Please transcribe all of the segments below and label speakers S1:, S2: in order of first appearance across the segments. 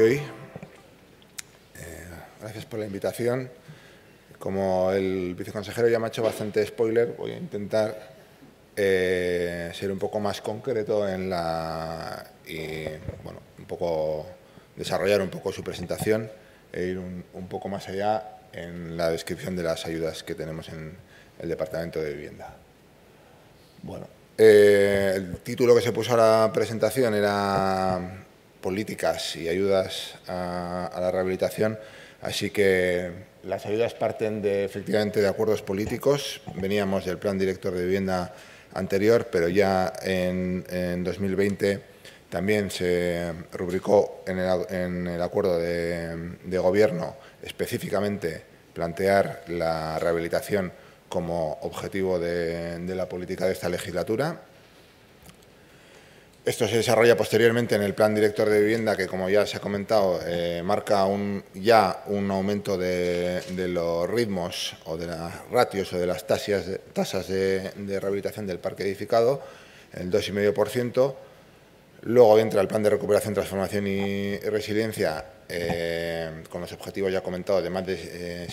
S1: hoy. Eh, gracias por la invitación. Como el viceconsejero ya me ha hecho bastante spoiler, voy a intentar eh, ser un poco más concreto en la y bueno, un poco desarrollar un poco su presentación e ir un, poco más allá en la descripción de las ayudas que tenemos en el Departamento de Vivienda. Bueno, eh, el título que se puso a la presentación era políticas y ayudas a, la rehabilitación. Así que las ayudas parten de, efectivamente de acuerdos políticos. Veníamos del plan director de vivienda anterior, pero ya en, 2020 también se rubricó en el, acuerdo de, gobierno específicamente plantear la rehabilitación como objetivo de la política de esta legislatura esto se desarrolla posteriormente en el Plan Director de Vivienda, que como ya se ha comentado, eh, marca ya un aumento de, los ritmos o de las ratios o de las tasas, de, de rehabilitación del parque edificado, el 2,5%, Luego entra el plan de recuperación, transformación y resiliencia eh, con los objetivos ya comentados de más de 7.700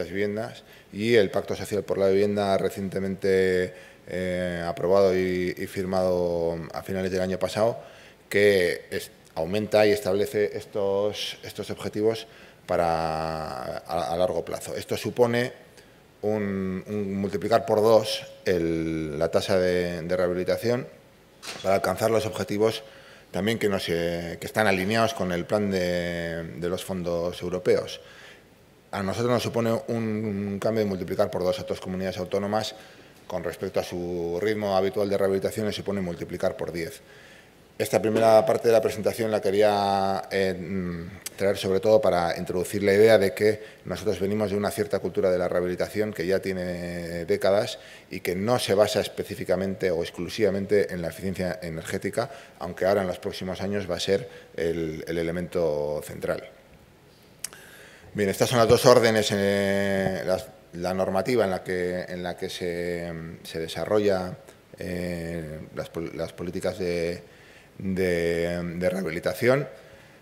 S1: eh, viviendas y el Pacto Social por la Vivienda recientemente eh, aprobado y, firmado a finales del año pasado que aumenta y establece estos, estos objetivos para, a, largo plazo. Esto supone un, multiplicar por dos la tasa de rehabilitación para alcanzar los objetivos también que, están alineados con el plan de, los fondos europeos. A nosotros nos supone un cambio de multiplicar por dos a dos comunidades autónomas con respecto a su ritmo habitual de rehabilitación, nos supone multiplicar por diez. Esta primera parte de la presentación la quería eh, traer sobre todo para introducir la idea de que nosotros venimos de una cierta cultura de la rehabilitación que ya tiene décadas y que no se basa específicamente o exclusivamente en la eficiencia energética, aunque ahora en los próximos años va a ser el, elemento central. Bien, estas son las dos órdenes, eh, la normativa en la que, en la que se, se desarrolla eh, las, las políticas de de, rehabilitación.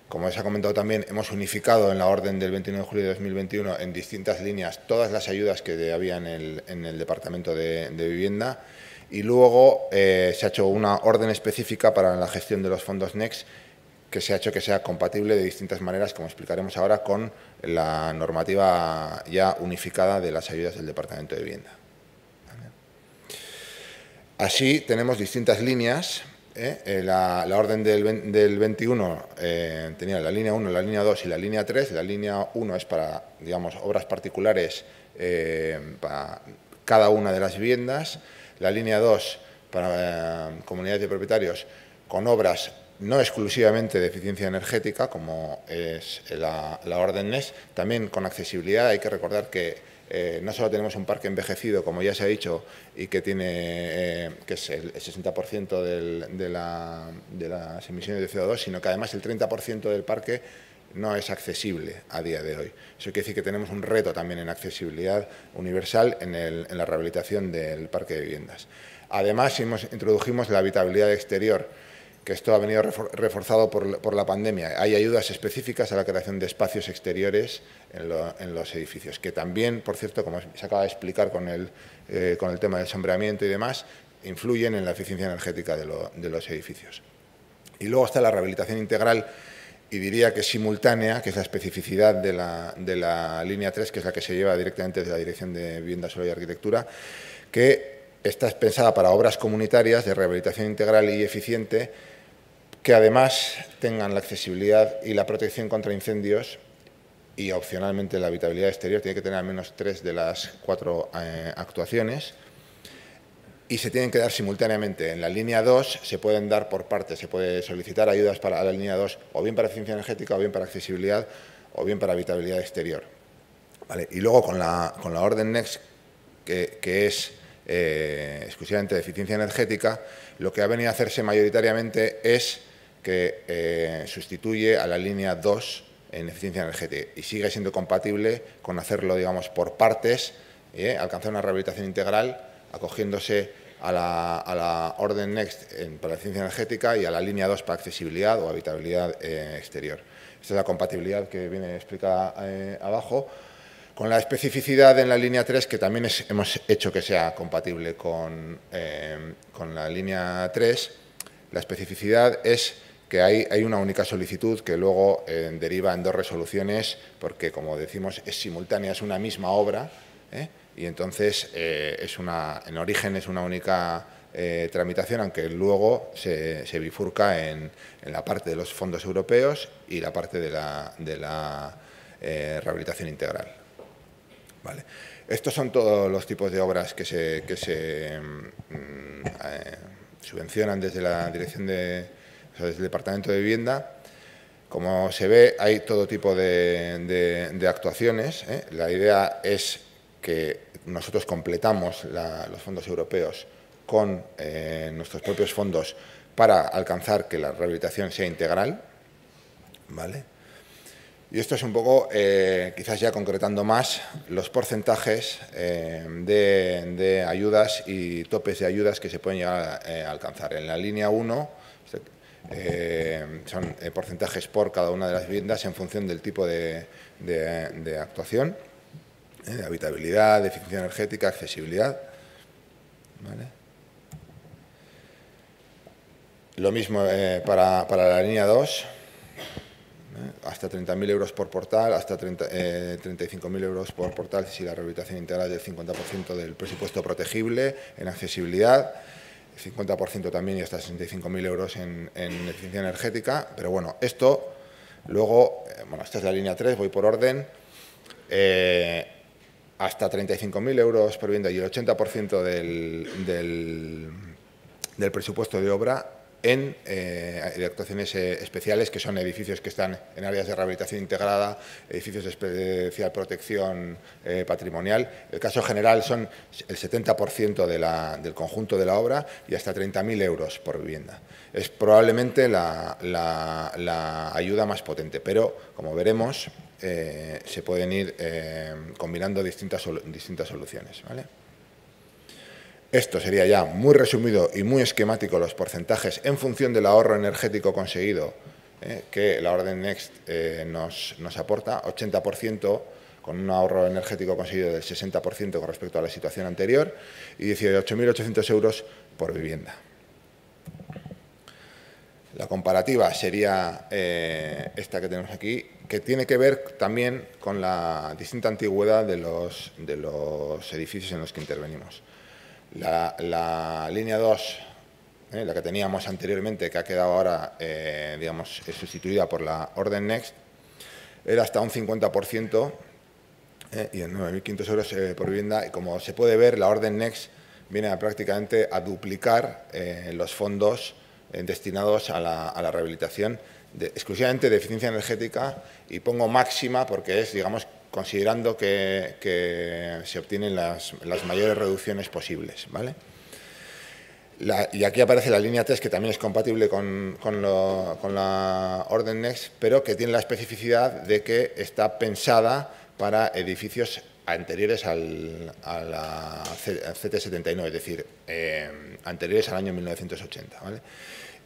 S1: Como os ha comentado también, hemos unificado en la orden del 29 de julio de 2021 en distintas líneas todas las ayudas que había en el, Departamento de, Vivienda y luego eh, se ha hecho una orden específica para la gestión de los fondos NEXT que se ha hecho que sea compatible de distintas maneras, como explicaremos ahora, con la normativa ya unificada de las ayudas del Departamento de Vivienda. Así tenemos distintas líneas ¿Eh? Eh, la, orden del, 21 eh, tenía la línea 1, la línea 2 y la línea 3. La línea 1 es para, digamos, obras particulares para cada una de las viviendas. La línea 2 para comunidades de propietarios con obras no exclusivamente de eficiencia energética, como es la, la orden NES, también con accesibilidad. Hay que recordar que eh, no solo tenemos un parque envejecido, como ya se ha dicho, y que tiene eh, es el 60% de, de, las emisiones de CO2, sino que además el 30% del parque no es accesible a día de hoy. Eso quiere decir que tenemos un reto también en accesibilidad universal en, el, en la rehabilitación del parque de viviendas. Además, introdujimos la habitabilidad exterior que esto ha venido reforzado por, la pandemia. Hay ayudas específicas a la creación de espacios exteriores en, los edificios, que también, por cierto, como se acaba de explicar con el, eh, tema del sombreamiento y demás, influyen en la eficiencia energética de, los edificios. Y luego está la rehabilitación integral y diría que simultánea, que es la especificidad de la, línea 3, que es la que se lleva directamente desde la Dirección de Vivienda, Suelo y Arquitectura, que está pensada para obras comunitarias de rehabilitación integral y eficiente que además tengan la accesibilidad y la protección contra incendios y opcionalmente la habitabilidad exterior tiene que tener al menos tres de las cuatro eh, actuaciones y se tienen que dar simultáneamente. En la línea 2 se pueden dar por partes, se puede solicitar ayudas para la línea 2 o bien para eficiencia energética o bien para accesibilidad o bien para habitabilidad exterior. Y luego con la, con la orden NEXT, que, que es eh, exclusivamente de eficiencia energética, lo que ha venido a hacerse mayoritariamente es que eh, sustituye a la línea 2 en eficiencia energética y sigue siendo compatible con hacerlo, digamos, por partes, ¿eh? alcanzar una rehabilitación integral acogiéndose a la, orden Next para eficiencia energética y a la línea 2 para accesibilidad o habitabilidad eh, exterior. Esta es la compatibilidad que viene explicada abajo con la especificidad en la línea 3, que también hemos hecho que sea compatible con, con, la línea 3, la especificidad es que hay, una única solicitud que luego eh, deriva en dos resoluciones, porque, como decimos, es simultánea, es una misma obra, ¿eh? y entonces eh, es una, en origen es una única tramitación, aunque luego se, bifurca en, la parte de los fondos europeos y la parte de la, de la rehabilitación integral. Vale. Estos son todos los tipos de obras que se, mm, mm, subvencionan desde la Dirección de, desde el Departamento de Vivienda, como se ve, hay todo tipo de, actuaciones. ¿eh? La idea es que nosotros completamos los fondos europeos con eh, nuestros propios fondos para alcanzar que la rehabilitación sea integral. ¿Vale? Y esto es un poco, eh, quizás ya concretando más, los porcentajes de, ayudas y topes de ayudas que se pueden llegar a alcanzar. En la línea 1 eh, son eh, porcentajes por cada una de las viviendas en función del tipo de, actuación, eh, de habitabilidad, de eficiencia energética, accesibilidad. Lo mismo para, para, la línea 2, hasta 30.000 euros por portal, hasta 35.000 euros por portal si la rehabilitación integral es del 50% del presupuesto protegible en accesibilidad. 50% también y hasta 65.000 euros en, en, eficiencia energética. Pero bueno, esto luego, eh, bueno, esta es la línea 3, voy por orden, eh, hasta 35.000 euros por vivienda y el 80% del, del, del presupuesto de obra en eh, actuaciones eh, especiales, que son edificios que están en áreas de rehabilitación integrada, edificios de especial protección eh, patrimonial. El caso general son el 70% del conjunto de la obra y hasta 30.000 euros por vivienda. Es probablemente la, la, ayuda más potente, pero como veremos, se pueden ir combinando distintas, distintas soluciones. ¿vale? Esto sería ya muy resumido y muy esquemático los porcentajes en función del ahorro energético conseguido ¿eh? que la orden Next eh, nos, nos aporta, 80% con un ahorro energético conseguido del 60% con respecto a la situación anterior y 18.800 euros por vivienda. La comparativa sería eh, esta que tenemos aquí, que tiene que ver también con la distinta antigüedad de los edificios en los que intervenimos. La, línea 2, eh, la que teníamos anteriormente, que ha quedado ahora, eh, digamos, eh, sustituida por la Orden Next, era hasta un 50% y en 9.500 euros por vivienda. como se puede ver, la Orden Next viene prácticamente a duplicar los fondos destinados a la, rehabilitación de, exclusivamente de eficiencia energética y pongo máxima porque es, digamos, considerando que, se obtienen las, mayores reducciones posibles. ¿vale? y aquí aparece la línea 3, que también es compatible con, la orden Next, pero que tiene la especificidad de que está pensada para edificios anteriores al, a la CT79, es decir, eh, anteriores al año 1980. ¿vale?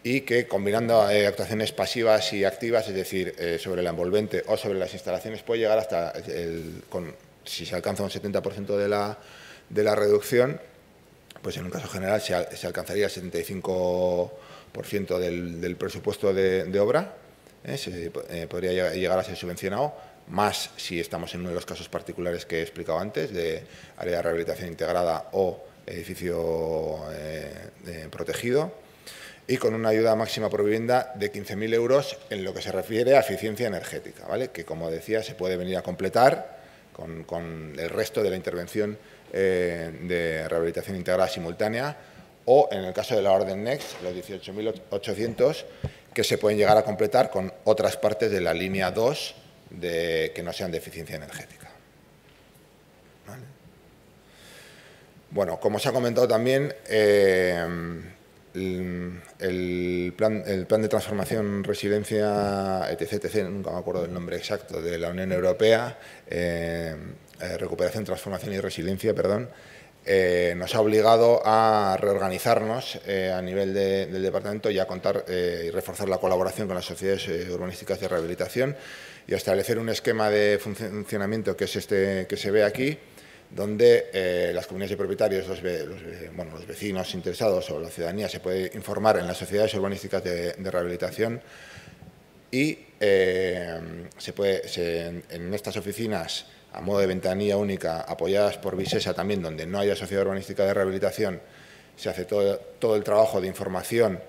S1: y que combinando eh, actuaciones pasivas y activas, es decir, eh, sobre la envolvente o sobre las instalaciones, puede llegar hasta, si se alcanza un 70% de la, de la reducción, pues en un caso general se, alcanzaría el 75% del, presupuesto de, obra, ¿eh? podría llegar a ser subvencionado, más si estamos en uno de los casos particulares que he explicado antes, de área de rehabilitación integrada o edificio protegido y con una ayuda máxima por vivienda de 15.000 euros en lo que se refiere a eficiencia energética, ¿vale? que como decía se puede venir a completar con, el resto de la intervención eh, de rehabilitación integrada simultánea o en el caso de la Orden Next, los 18.800 que se pueden llegar a completar con otras partes de la línea 2 de, que no sean de eficiencia energética. Bueno, como se ha comentado también, eh, el, plan, el plan de transformación resiliencia etc., nunca me acuerdo del nombre exacto, de la Unión Europea, eh, eh, recuperación, transformación y resiliencia, perdón, eh, nos ha obligado a reorganizarnos a nivel del departamento y a contar y reforzar la colaboración con las sociedades urbanísticas de rehabilitación y a establecer un esquema de funcionamiento que es este que se ve aquí donde eh, las comunidades de propietarios, los, vecinos interesados o la ciudadanía se puede informar en las sociedades urbanísticas de, rehabilitación y eh, se puede, en, estas oficinas a modo de ventanilla única, apoyadas por Visesa también, donde no haya sociedad urbanística de rehabilitación, se hace todo, el trabajo de información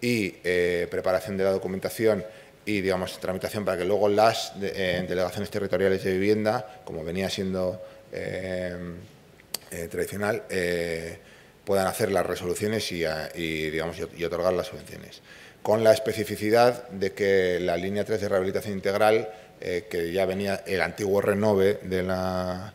S1: y eh, preparación de la documentación y, digamos, tramitación para que luego las delegaciones territoriales de vivienda, como venía siendo eh, eh, tradicional eh, puedan hacer las resoluciones y, otorgar las subvenciones. Con la especificidad de que la línea 3 de rehabilitación integral, que ya venía el antiguo renove de la,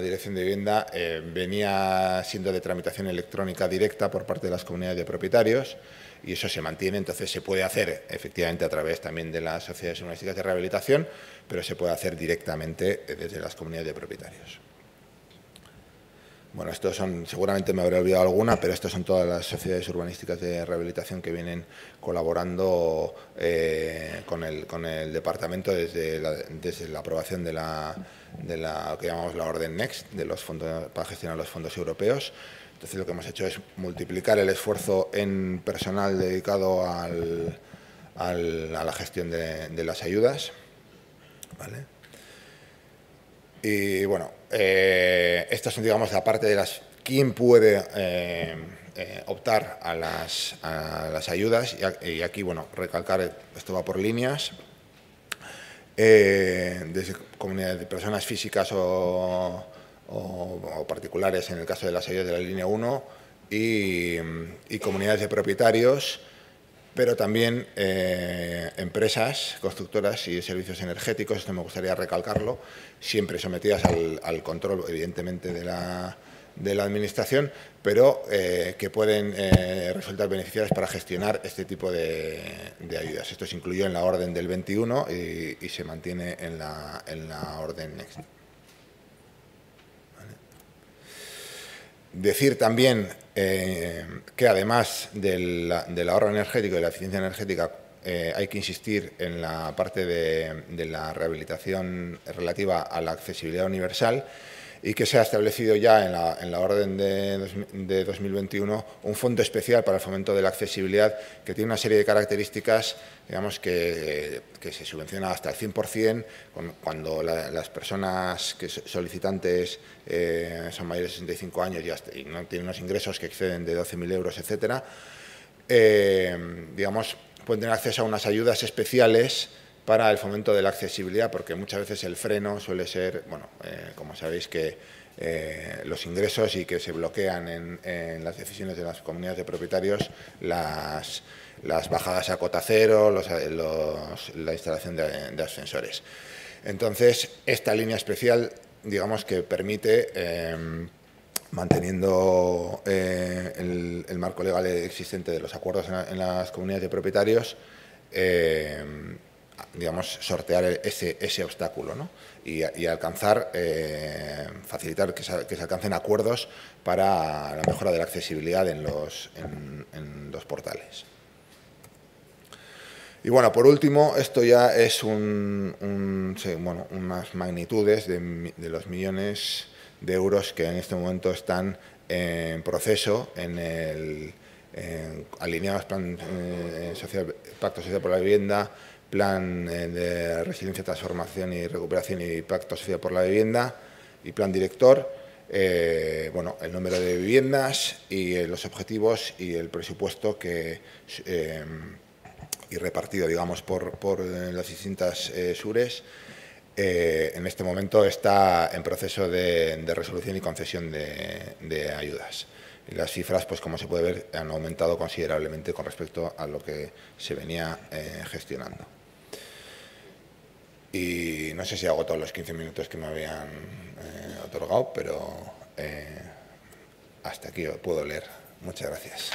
S1: Dirección de Vivienda, venía siendo de tramitación electrónica directa por parte de las comunidades de propietarios y eso se mantiene. Entonces se puede hacer efectivamente a través también de las sociedades urbanísticas de rehabilitación, pero se puede hacer directamente eh, desde las comunidades de propietarios. Bueno, estos son, seguramente me habré olvidado alguna, pero estas son todas las sociedades urbanísticas de rehabilitación que vienen colaborando eh, con, el, departamento desde la, desde la aprobación de la, de que llamamos la Orden Next, de los fondos, para gestionar los fondos europeos. Entonces lo que hemos hecho es multiplicar el esfuerzo en personal dedicado a la gestión de, las ayudas. Y bueno, eh, estas son, digamos, la parte de las... ¿Quién puede eh, eh, optar a las, ayudas? Y, y, aquí, bueno, recalcar, esto va por líneas. desde comunidades de personas físicas o o, particulares en el caso de las ayudas de la línea 1 y, comunidades de propietarios, pero también eh, empresas constructoras y servicios energéticos, esto me gustaría recalcarlo, siempre sometidas al, control, evidentemente, de la, Administración, pero eh, que pueden eh, resultar beneficiadas para gestionar este tipo de, ayudas. Esto se incluyó en la orden del 21 y, se mantiene en la, orden next. Decir también eh, que además del, ahorro energético y la eficiencia energética, eh, hay que insistir en la parte de la rehabilitación relativa a la accesibilidad universal y que se ha establecido ya en la, orden de, 2021 un fondo especial para el fomento de la accesibilidad que tiene una serie de características, digamos, que, se subvenciona hasta el 100% cuando las personas que solicitantes eh, son mayores de 65 años y, no tienen unos ingresos que exceden de 12.000 euros, etcétera, eh, digamos, pueden tener acceso a unas ayudas especiales para el fomento de la accesibilidad, porque muchas veces el freno suele ser, bueno, eh, como sabéis que eh, los ingresos y que se bloquean en, las decisiones de las comunidades de propietarios las, bajadas a cota cero, eh, la instalación de, ascensores. Entonces, esta línea especial, digamos que permite... Em, manteniendo el, marco legal existente de los acuerdos en, las comunidades de propietarios, em, digamos, sortear ese, ese obstáculo y, alcanzar, eh, facilitar que se, alcancen acuerdos para la mejora de la accesibilidad en los, portales. Y bueno, por último, esto ya es un, unas magnitudes de, los millones de euros que en este momento están en proceso en el alineados eh, pacto social por la vivienda, plan eh, de resiliencia, transformación y recuperación y pacto social por la vivienda y plan director, eh, bueno, el número de viviendas y eh, los objetivos y el presupuesto que y repartido, digamos, por, las distintas sures. en este momento está en proceso de, resolución y concesión de, ayudas las cifras, pues como se puede ver, han aumentado considerablemente con respecto a lo que se venía gestionando. Y no sé si hago todos los 15 minutos que me habían eh, otorgado, pero eh, hasta aquí puedo leer. Muchas gracias.